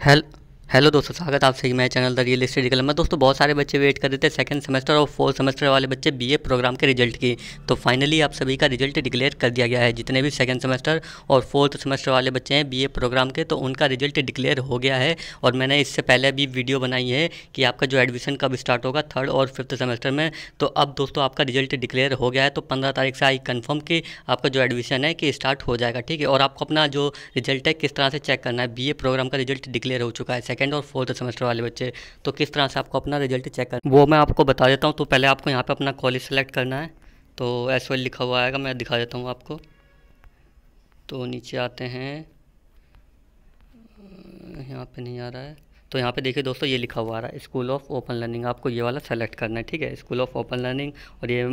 هل hello दोस्तों स्वागत आप सभी मैं चैनल द रियल स्टेट में दोस्तों बहुत सारे बच्चे वेट कर रहे थे सेकंड सेमेस्टर और फोर्थ सेमेस्टर वाले बच्चे बीए प्रोग्राम के रिजल्ट की तो फाइनली आप सभी का रिजल्ट डिक्लेयर कर दिया गया है जितने भी सेकंड सेमेस्टर और फोर्थ सेमेस्टर वाले बच्चे हैं बी प्रोग्राम के तो उनका रिजल्ट डिक्लेयर हो गया है और मैंने इससे पहले भी वीडियो बनाई है कि आपका जो एडमिशन कब स्टार्ट होगा थर्ड और फिफ्थ सेमेस्टर में तो अब दोस्तों आपका रिजल्ट डिक्लेयर हो गया है तो पंद्रह तारीख से आई कन्फर्म कि आपका जो एडमिशन है कि स्टार्ट हो जाएगा ठीक है और आपको अपना जो रिजल्ट है किस तरह से चेक करना है बी प्रोग्राम का रिजल्ट डिक्लेयर हो चुका है सेकेंड और फोर्थ सेमेस्टर वाले बच्चे तो किस तरह से आपको अपना रिजल्ट चेक करना वो मैं आपको बता देता हूँ तो पहले आपको यहाँ पर अपना कॉलेज सेलेक्ट करना है तो एस लिखा हुआ आएगा मैं दिखा देता हूँ आपको तो नीचे आते हैं यहाँ पे नहीं आ रहा है तो यहाँ पे देखिए दोस्तों ये लिखा हुआ आ रहा है स्कूल ऑफ ओपन लर्निंग आपको ये वाला सेलेक्ट करना है ठीक है स्कूल ऑफ ओपन लर्निंग और ये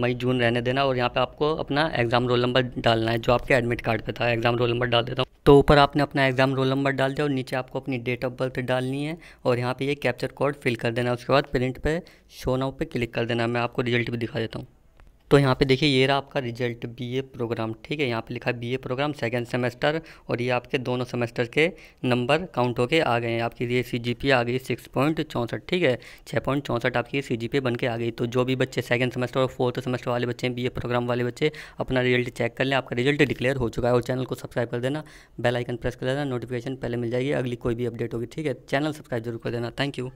मई जून रहने देना और यहाँ पे आपको अपना एग्ज़ाम रोल नंबर डालना है जो आपके एडमिट कार्ड पे था एग्ज़ाम रोल नंबर डाल देता हूँ तो ऊपर आपने अपना एग्ज़ाम रोल नंबर डाल दिया और नीचे आपको अपनी डेट ऑफ बर्थ डालनी है और यहाँ पे ये कैप्चर कोड फिल कर देना उसके बाद प्रिंट पे शो नाउ पे क्लिक कर देना मैं आपको रिजल्ट भी दिखा देता हूँ तो यहाँ पे देखिए ये रहा आपका रिजल्ट बीए प्रोग्राम ठीक है यहाँ पे लिखा है बीए प्रोग्राम सेकंड सेमेस्टर और ये आपके दोनों सेमेस्टर के नंबर काउंट होके आ गए हैं आपकी ये पी आ गई सिक्स पॉइंट चौंसठ ठीक है छः पॉइंट चौंसठ आपकी पी बन के आ गई तो जो भी बच्चे सेकंड सेमेस्टर और फोर्थ सेमेस्टर वाले बच्चे हैं बी प्रोग्राम वाले बच्चे अपना रिजल्ट चेक कर लें आपका रिजल्ट डिक्लेयर हो चुका है और चैनल को सब्सक्राइब कर देना बेलाइकन प्रेस कर देना नोटिफिकेशन पहले मिल जाएगी अगली कोई भी अपडेट होगी ठीक है चैनल सब्सक्राइब जरूर कर देना थैंक यू